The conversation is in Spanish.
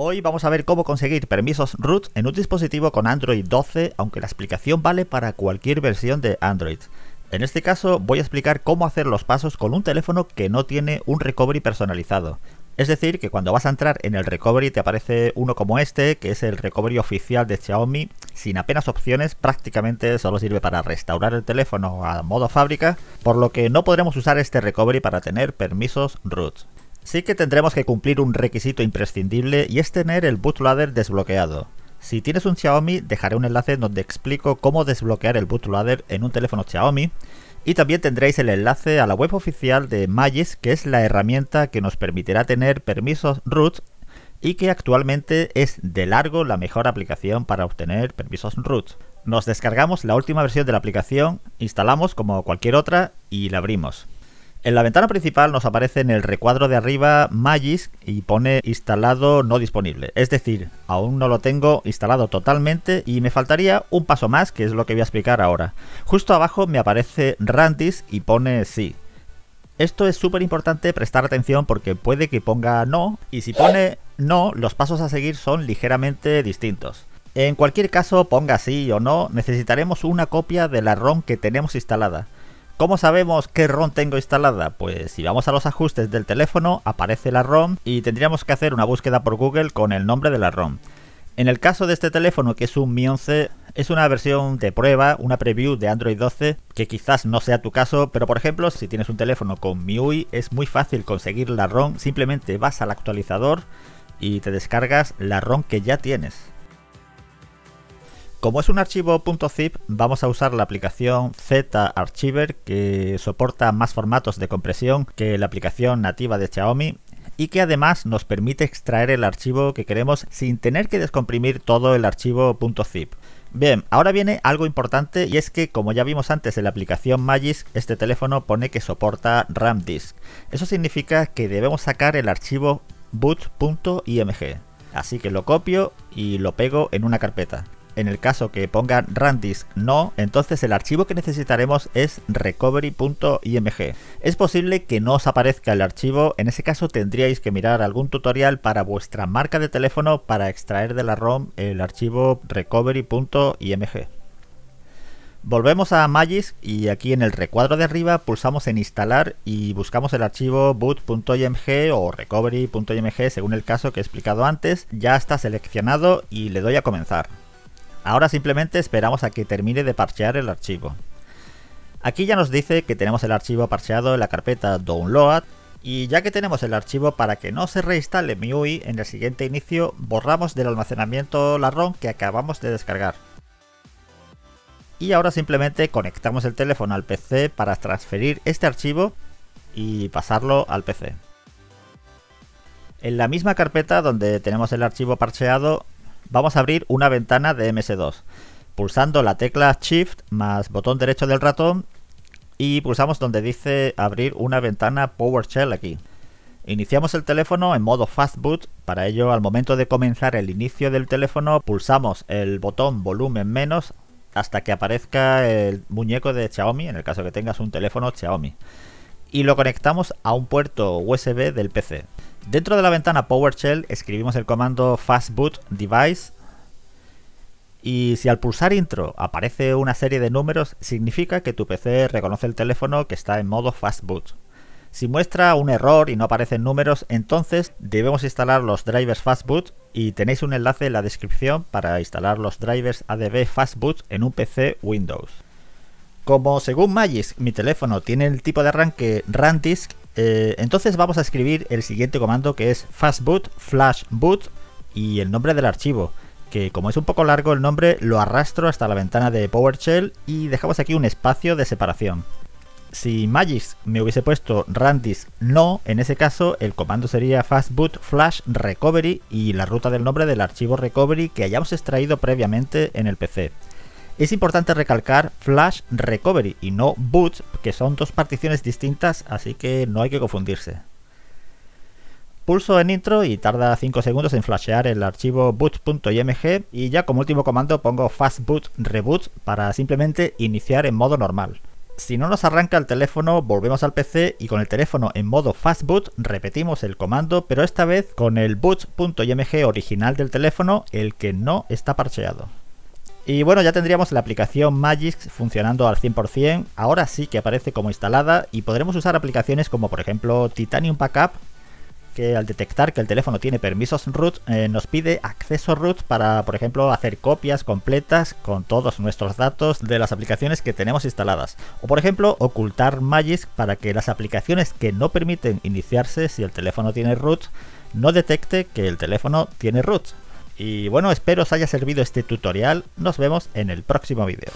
Hoy vamos a ver cómo conseguir permisos root en un dispositivo con Android 12, aunque la explicación vale para cualquier versión de Android. En este caso voy a explicar cómo hacer los pasos con un teléfono que no tiene un recovery personalizado. Es decir, que cuando vas a entrar en el recovery te aparece uno como este, que es el recovery oficial de Xiaomi, sin apenas opciones, prácticamente solo sirve para restaurar el teléfono a modo fábrica, por lo que no podremos usar este recovery para tener permisos root. Sí que tendremos que cumplir un requisito imprescindible y es tener el bootloader desbloqueado. Si tienes un Xiaomi, dejaré un enlace donde explico cómo desbloquear el bootloader en un teléfono Xiaomi y también tendréis el enlace a la web oficial de Magis, que es la herramienta que nos permitirá tener permisos root y que actualmente es de largo la mejor aplicación para obtener permisos root. Nos descargamos la última versión de la aplicación, instalamos como cualquier otra y la abrimos. En la ventana principal nos aparece en el recuadro de arriba Magisk y pone instalado no disponible. Es decir, aún no lo tengo instalado totalmente y me faltaría un paso más que es lo que voy a explicar ahora. Justo abajo me aparece Randis y pone sí. Esto es súper importante prestar atención porque puede que ponga no y si pone no los pasos a seguir son ligeramente distintos. En cualquier caso, ponga sí o no, necesitaremos una copia de la ROM que tenemos instalada. ¿Cómo sabemos qué ROM tengo instalada? Pues si vamos a los ajustes del teléfono, aparece la ROM y tendríamos que hacer una búsqueda por Google con el nombre de la ROM. En el caso de este teléfono, que es un Mi 11, es una versión de prueba, una preview de Android 12, que quizás no sea tu caso, pero por ejemplo, si tienes un teléfono con MIUI, es muy fácil conseguir la ROM, simplemente vas al actualizador y te descargas la ROM que ya tienes. Como es un archivo .zip, vamos a usar la aplicación Z-Archiver que soporta más formatos de compresión que la aplicación nativa de Xiaomi y que además nos permite extraer el archivo que queremos sin tener que descomprimir todo el archivo .zip. Bien, ahora viene algo importante y es que como ya vimos antes en la aplicación Magis, este teléfono pone que soporta RAM disk. Eso significa que debemos sacar el archivo boot.img. Así que lo copio y lo pego en una carpeta en el caso que pongan Randisk no, entonces el archivo que necesitaremos es recovery.img. Es posible que no os aparezca el archivo, en ese caso tendríais que mirar algún tutorial para vuestra marca de teléfono para extraer de la ROM el archivo recovery.img. Volvemos a magisk y aquí en el recuadro de arriba pulsamos en instalar y buscamos el archivo boot.img o recovery.img según el caso que he explicado antes. Ya está seleccionado y le doy a comenzar. Ahora simplemente esperamos a que termine de parchear el archivo. Aquí ya nos dice que tenemos el archivo parcheado en la carpeta Download y ya que tenemos el archivo para que no se reinstale MIUI, en el siguiente inicio borramos del almacenamiento la ROM que acabamos de descargar. Y ahora simplemente conectamos el teléfono al PC para transferir este archivo y pasarlo al PC. En la misma carpeta donde tenemos el archivo parcheado Vamos a abrir una ventana de MS2. Pulsando la tecla Shift más botón derecho del ratón y pulsamos donde dice abrir una ventana PowerShell aquí. Iniciamos el teléfono en modo Fastboot, para ello al momento de comenzar el inicio del teléfono pulsamos el botón volumen menos hasta que aparezca el muñeco de Xiaomi, en el caso que tengas un teléfono Xiaomi. Y lo conectamos a un puerto USB del PC. Dentro de la ventana PowerShell escribimos el comando fastboot device y si al pulsar intro aparece una serie de números significa que tu PC reconoce el teléfono que está en modo fastboot. Si muestra un error y no aparecen números, entonces debemos instalar los drivers fastboot y tenéis un enlace en la descripción para instalar los drivers ADB fastboot en un PC Windows. Como según Magis mi teléfono tiene el tipo de arranque RANDISC, eh, entonces vamos a escribir el siguiente comando que es fastboot, flash boot y el nombre del archivo que como es un poco largo el nombre lo arrastro hasta la ventana de PowerShell y dejamos aquí un espacio de separación. Si Magix me hubiese puesto Randis no, en ese caso el comando sería fastboot flash recovery y la ruta del nombre del archivo recovery que hayamos extraído previamente en el PC. Es importante recalcar Flash Recovery y no Boot, que son dos particiones distintas, así que no hay que confundirse. Pulso en intro y tarda 5 segundos en flashear el archivo boot.img y ya como último comando pongo fastboot reboot para simplemente iniciar en modo normal. Si no nos arranca el teléfono, volvemos al PC y con el teléfono en modo fastboot repetimos el comando, pero esta vez con el boot.img original del teléfono, el que no está parcheado. Y bueno, ya tendríamos la aplicación Magix funcionando al 100%, ahora sí que aparece como instalada y podremos usar aplicaciones como por ejemplo Titanium Backup, que al detectar que el teléfono tiene permisos root, eh, nos pide acceso root para por ejemplo hacer copias completas con todos nuestros datos de las aplicaciones que tenemos instaladas. O por ejemplo ocultar Magic para que las aplicaciones que no permiten iniciarse si el teléfono tiene root, no detecte que el teléfono tiene root. Y bueno, espero os haya servido este tutorial. Nos vemos en el próximo vídeo.